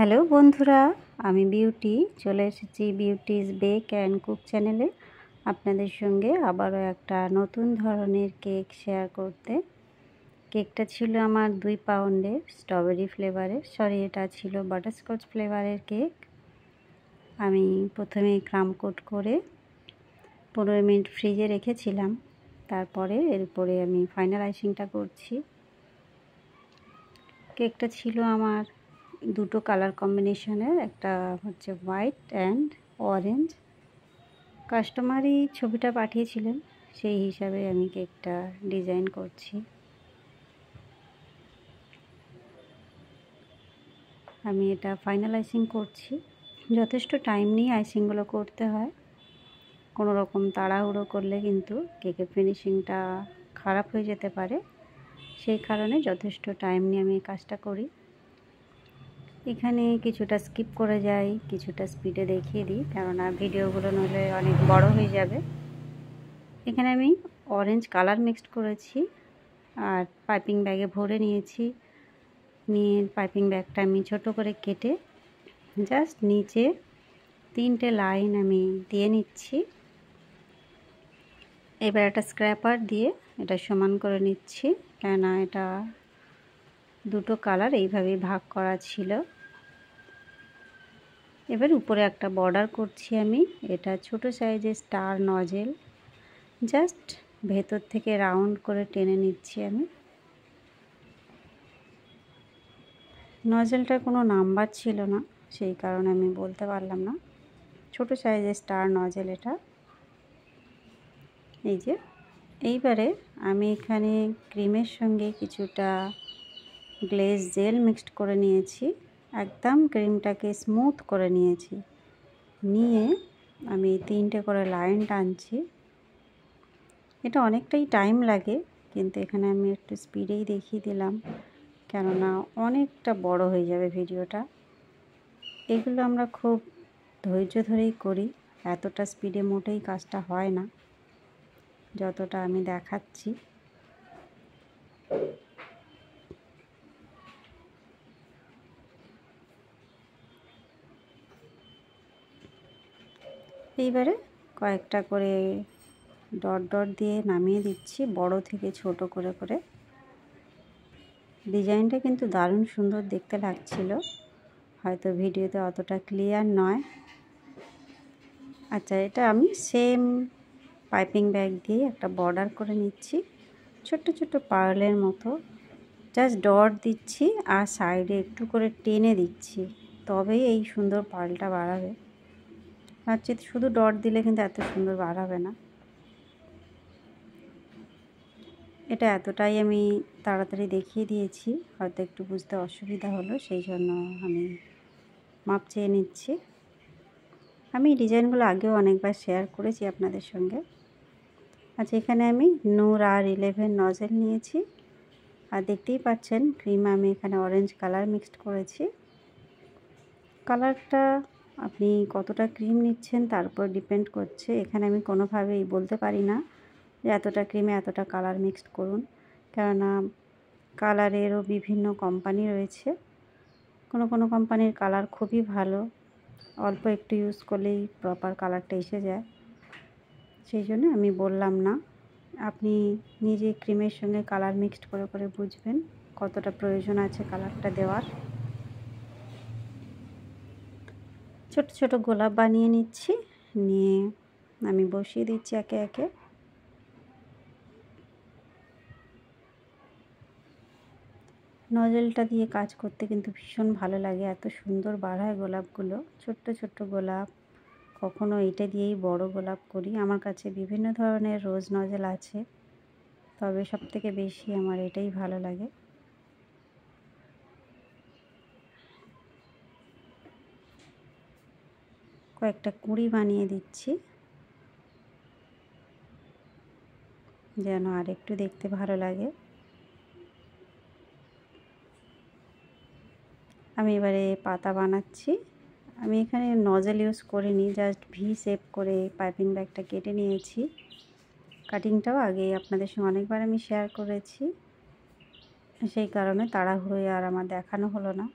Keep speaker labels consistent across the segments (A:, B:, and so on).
A: hello বন্ধুরা আমি beauty চলে এসেছি বিউটিস বেক অ্যান্ড কুক চ্যানেলে আপনাদের সঙ্গে আবারও একটা নতুন ধরনের কেক শেয়ার করতে কেকটা ছিল আমার দুই পাউন্ডের স্ট্রবেরি ফ্লেভারের সরি এটা ছিল বাটারস্কচ ফ্লেভারের কেক আমি প্রথমে ক্রাম কোট করে পনেরো মিনিট ফ্রিজে রেখেছিলাম তারপরে এর উপরে আমি ফাইনাল আইসিংটা করছি কেকটা ছিল আমার দুটো কালার কম্বিনেশনের একটা হচ্ছে হোয়াইট অ্যান্ড অরেঞ্জ কাস্টমারই ছবিটা পাঠিয়েছিলেন সেই হিসাবে আমি কেকটা ডিজাইন করছি আমি এটা ফাইনাল আইসিং করছি যথেষ্ট টাইম নিয়ে আইসিংগুলো করতে হয় কোনো রকম তাড়াহুড়ো করলে কিন্তু কেকের ফিনিশিংটা খারাপ হয়ে যেতে পারে সেই কারণে যথেষ্ট টাইম নিয়ে আমি কাজটা করি এখানে কিছুটা স্কিপ করে যাই কিছুটা স্পিডে দেখিয়ে দিই কেননা ভিডিওগুলো নইলে অনেক বড় হয়ে যাবে এখানে আমি অরেঞ্জ কালার মিক্সড করেছি আর পাইপিং ব্যাগে ভরে নিয়েছি নিয়ে পাইপিং ব্যাগটা আমি ছোট করে কেটে জাস্ট নিচে তিনটে লাইন আমি দিয়ে নিচ্ছি এবার একটা স্ক্র্যাপার দিয়ে এটা সমান করে নিচ্ছি কেননা এটা দুটো কালার এইভাবেই ভাগ করা ছিল এবার উপরে একটা বর্ডার করছি আমি এটা ছোট সাইজের স্টার নজেল জাস্ট ভেতর থেকে রাউন্ড করে টেনে নিচ্ছি আমি নজেলটার কোনো নাম্বার ছিল না সেই কারণে আমি বলতে পারলাম না ছোট সাইজের স্টার নজেল এটা এই যে এইবারে আমি এখানে ক্রিমের সঙ্গে কিছুটা গ্লেজ জেল মিক্সড করে নিয়েছি একদম ক্রিমটাকে স্মুথ করে নিয়েছি নিয়ে আমি তিনটে করে লাইন টানছি এটা অনেকটাই টাইম লাগে কিন্তু এখানে আমি একটু স্পিডেই দেখিয়ে দিলাম কেননা অনেকটা বড় হয়ে যাবে ভিডিওটা এগুলো আমরা খুব ধৈর্য ধরেই করি এতটা স্পিডে মোটেই কাজটা হয় না যতটা আমি দেখাচ্ছি এইবারে কয়েকটা করে ডট ডট দিয়ে নামিয়ে দিচ্ছি বড় থেকে ছোট করে করে ডিজাইনটা কিন্তু দারুণ সুন্দর দেখতে লাগছিল হয়তো ভিডিওতে অতটা ক্লিয়ার নয় আচ্ছা এটা আমি সেম পাইপিং ব্যাগ দিয়ে একটা বর্ডার করে নিচ্ছি ছোট্ট ছোট্ট পার্লের মতো জাস্ট ডট দিচ্ছি আর সাইডে একটু করে টেনে দিচ্ছি তবেই এই সুন্দর পার্লটা বাড়াবে ভাবছি শুধু ডট দিলে কিন্তু এত সুন্দর বার হবে না এটা এতটাই আমি তাড়াতাড়ি দেখিয়ে দিয়েছি হয়তো একটু বুঝতে অসুবিধা হলো সেই জন্য আমি মাপ চেয়ে নিচ্ছি আমি ডিজাইনগুলো আগেও অনেকবার শেয়ার করেছি আপনাদের সঙ্গে আচ্ছা এখানে আমি নূর আর ইলেভেন নজেল নিয়েছি আর দেখতেই পাচ্ছেন ক্রিম আমি এখানে অরেঞ্জ কালার মিক্সড করেছি কালারটা আপনি কতটা ক্রিম নিচ্ছেন তার উপর ডিপেন্ড করছে এখানে আমি কোনোভাবেই বলতে পারি না যে এতটা ক্রিমে এতটা কালার মিক্সড করুন কেননা কালারেরও বিভিন্ন কোম্পানি রয়েছে কোনো কোনো কোম্পানির কালার খুবই ভালো অল্প একটু ইউজ করলেই প্রপার কালারটা এসে যায় সেই জন্য আমি বললাম না আপনি নিজে ক্রিমের সঙ্গে কালার মিক্সড করে করে বুঝবেন কতটা প্রয়োজন আছে কালারটা দেওয়ার ছোট ছোট গোলাপ বানিয়ে নিচ্ছি নিয়ে আমি বসিয়ে দিচ্ছি একে একে নজলটা দিয়ে কাজ করতে কিন্তু ভীষণ ভালো লাগে এত সুন্দর বাড়ায় গোলাপগুলো ছোট্ট ছোট্ট গোলাপ কখনো এটা দিয়েই বড় গোলাপ করি আমার কাছে বিভিন্ন ধরনের রোজ নজল আছে তবে সবথেকে বেশি আমার এটাই ভালো লাগে কয়েকটা কুড়ি বানিয়ে দিচ্ছি যেন আর একটু দেখতে ভালো লাগে আমি এবারে পাতা বানাচ্ছি আমি এখানে নজেল ইউজ করিনি জাস্ট ভি সেপ করে পাইপিং ব্যাগটা কেটে নিয়েছি কাটিংটাও আগে আপনাদের সঙ্গে অনেকবার আমি শেয়ার করেছি সেই কারণে তাড়াহুড়োয় আর আমার দেখানো হলো না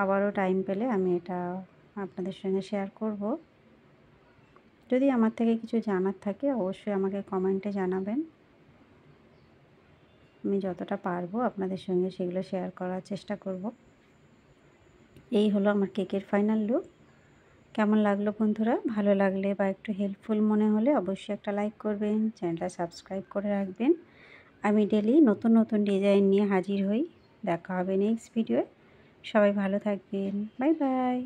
A: আবারও টাইম পেলে আমি এটা আপনাদের সঙ্গে শেয়ার করব যদি আমার থেকে কিছু জানার থাকে অবশ্যই আমাকে কমেন্টে জানাবেন আমি যতটা পারবো আপনাদের সঙ্গে সেগুলো শেয়ার করার চেষ্টা করব এই হলো আমার কেকের ফাইনাল লুক কেমন লাগলো বন্ধুরা ভালো লাগলে বা একটু হেল্পফুল মনে হলে অবশ্যই একটা লাইক করবেন চ্যানেলটা সাবস্ক্রাইব করে রাখবেন আমি ডেলি নতুন নতুন ডিজাইন নিয়ে হাজির হই দেখা হবে নেক্সট ভিডিও সবাই ভালো থাকবেন বাই বাই